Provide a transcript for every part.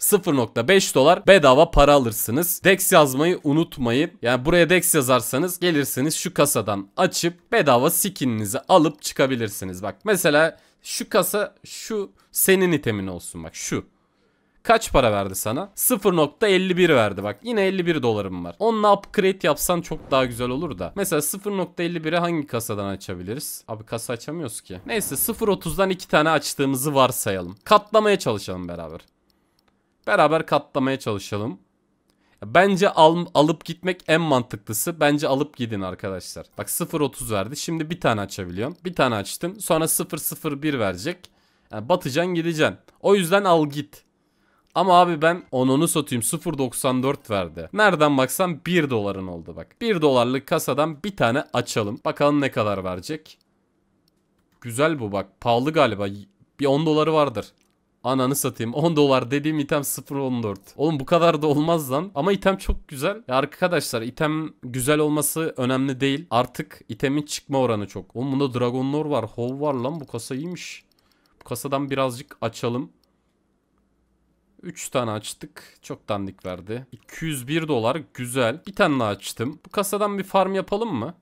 0.5 dolar bedava para alırsınız. Dex yazmayı unutmayın. Yani buraya Dex yazarsanız gelirsiniz şu kasadan açıp bedava skininizi alıp çıkabilirsiniz. Bak mesela şu kasa şu senin itemin olsun bak şu. Kaç para verdi sana? 0.51 verdi bak. Yine 51 dolarım var. Onunla upgrade yapsan çok daha güzel olur da. Mesela 0.51'i hangi kasadan açabiliriz? Abi kasa açamıyoruz ki. Neyse 0.30'dan 2 tane açtığımızı varsayalım. Katlamaya çalışalım beraber. Beraber katlamaya çalışalım. Bence al, alıp gitmek en mantıklısı. Bence alıp gidin arkadaşlar. Bak 0.30 verdi. Şimdi bir tane açabiliyorsun. Bir tane açtın. Sonra 0.01 verecek. Yani batacaksın gideceksin. O yüzden al git. Ama abi ben 10'unu satayım 0.94 verdi. Nereden baksan 1 doların oldu bak. 1 dolarlık kasadan bir tane açalım. Bakalım ne kadar verecek. Güzel bu bak. Pahalı galiba. Bir 10 doları vardır. Ananı satayım. 10 dolar dediğim item 0.14. Oğlum bu kadar da olmaz lan. Ama item çok güzel. Ya arkadaşlar item güzel olması önemli değil. Artık itemin çıkma oranı çok. Oğlum bunda Dragon Lore var. Hov var lan. Bu kasa iyiymiş. Bu kasadan birazcık açalım. 3 tane açtık. Çok dandik verdi. 201 dolar. Güzel. Bir tane daha açtım. Bu kasadan bir farm yapalım mı?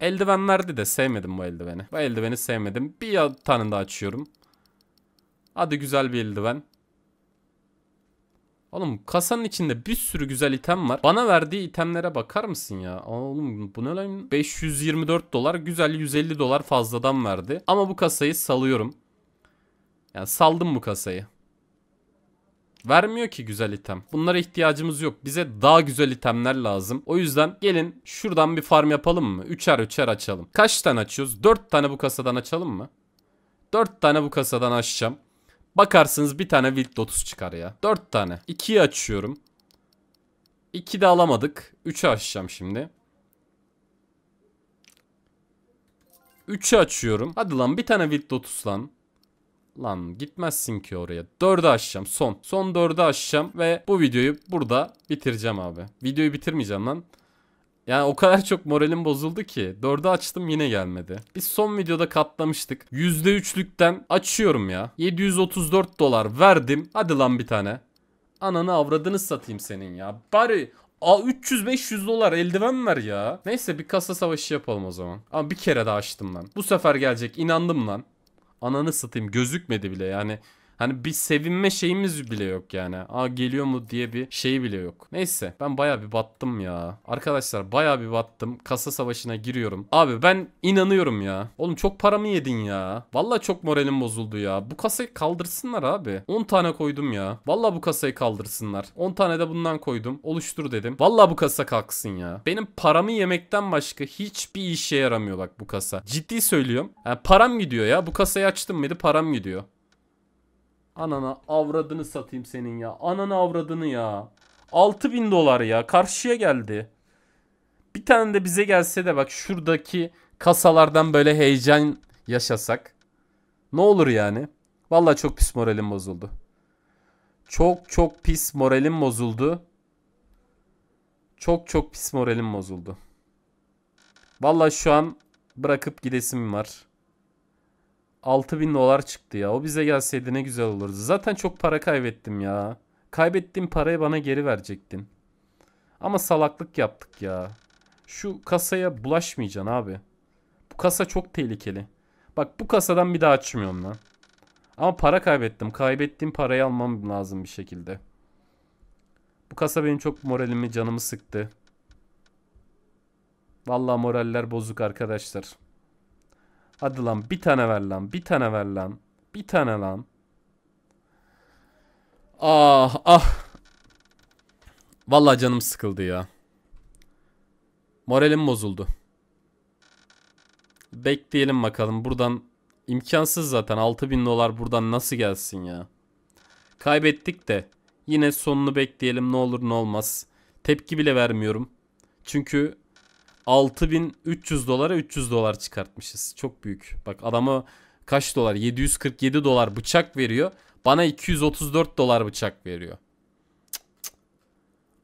Eldiven verdi de sevmedim bu eldiveni. Bu eldiveni sevmedim. Bir tane daha açıyorum. Adı güzel bir eldiven. Oğlum kasanın içinde bir sürü güzel item var. Bana verdiği itemlere bakar mısın ya? Oğlum bu ne lan? 524 dolar güzel 150 dolar fazladan verdi. Ama bu kasayı salıyorum. Yani saldım bu kasayı. Vermiyor ki güzel item. Bunlara ihtiyacımız yok. Bize daha güzel itemler lazım. O yüzden gelin şuradan bir farm yapalım mı? Üçer üçer açalım. Kaç tane açıyoruz? Dört tane bu kasadan açalım mı? Dört tane bu kasadan açacağım. Bakarsınız bir tane Wild Lotus çıkar ya. 4 tane. 2'yi açıyorum. 2 de alamadık. 3'ü açacağım şimdi. 3'ü açıyorum. Hadi lan bir tane Wild Lotus lan. Lan gitmezsin ki oraya. 4'ü açacağım son. Son 4'ü açacağım ve bu videoyu burada bitireceğim abi. Videoyu bitirmeyeceğim lan. Yani o kadar çok moralim bozuldu ki. 4'ü açtım yine gelmedi. Biz son videoda katlamıştık. %3'lükten açıyorum ya. 734 dolar verdim. Hadi lan bir tane. Ananı avradını satayım senin ya. Bari A 300-500 dolar eldiven ver ya. Neyse bir kasa savaşı yapalım o zaman. Ama bir kere daha açtım lan. Bu sefer gelecek inandım lan. Ananı satayım gözükmedi bile yani. Hani bir sevinme şeyimiz bile yok yani. Aa geliyor mu diye bir şey bile yok. Neyse ben baya bir battım ya. Arkadaşlar baya bir battım. Kasa savaşına giriyorum. Abi ben inanıyorum ya. Oğlum çok paramı yedin ya. Valla çok moralim bozuldu ya. Bu kasayı kaldırsınlar abi. 10 tane koydum ya. Valla bu kasayı kaldırsınlar. 10 tane de bundan koydum. Oluştur dedim. Valla bu kasa kalksın ya. Benim paramı yemekten başka hiçbir işe yaramıyor bak bu kasa. Ciddi söylüyorum. Yani param gidiyor ya. Bu kasayı açtım mıydı param gidiyor. Anana avradını satayım senin ya. Anana avradını ya. 6000 dolar ya. Karşıya geldi. Bir tane de bize gelse de bak şuradaki kasalardan böyle heyecan yaşasak. Ne olur yani? Vallahi çok pis moralim bozuldu. Çok çok pis moralim bozuldu. Çok çok pis moralim bozuldu. Vallahi şu an bırakıp gidesim var. 6000 dolar çıktı ya. O bize gelseydi ne güzel olurdu. Zaten çok para kaybettim ya. Kaybettiğim parayı bana geri verecektin. Ama salaklık yaptık ya. Şu kasaya bulaşmayacaksın abi. Bu kasa çok tehlikeli. Bak bu kasadan bir daha açmıyorum lan. Ama para kaybettim. Kaybettiğim parayı almam lazım bir şekilde. Bu kasa benim çok moralimi, canımı sıktı. Vallahi moraller bozuk arkadaşlar. Hadi lan bir tane ver lan. Bir tane ver lan. Bir tane lan. Ah ah. Vallahi canım sıkıldı ya. Moralim bozuldu. Bekleyelim bakalım. Buradan imkansız zaten. 6000 dolar buradan nasıl gelsin ya. Kaybettik de. Yine sonunu bekleyelim. Ne olur ne olmaz. Tepki bile vermiyorum. Çünkü 6300 dolara 300 dolar çıkartmışız. Çok büyük. Bak adamı kaç dolar? 747 dolar bıçak veriyor. Bana 234 dolar bıçak veriyor.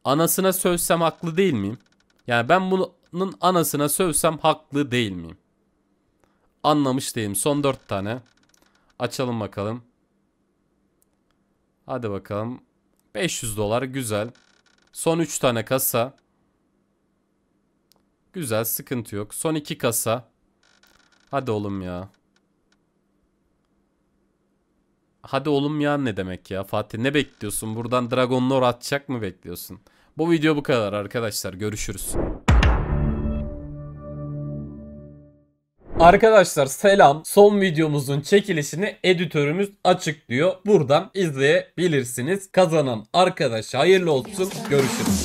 Anasına sövsem haklı değil miyim? Yani ben bunun anasına sövsem haklı değil miyim? Anlamış değilim. Son 4 tane. Açalım bakalım. Hadi bakalım. 500 dolar güzel. Son 3 tane kasa. Güzel sıkıntı yok. Son iki kasa. Hadi oğlum ya. Hadi oğlum ya ne demek ya Fatih ne bekliyorsun? Buradan Dragon Lord atacak mı bekliyorsun? Bu video bu kadar arkadaşlar. Görüşürüz. Arkadaşlar selam. Son videomuzun çekilişini editörümüz açıklıyor. Buradan izleyebilirsiniz. Kazanan arkadaş hayırlı olsun. Görüşürüz.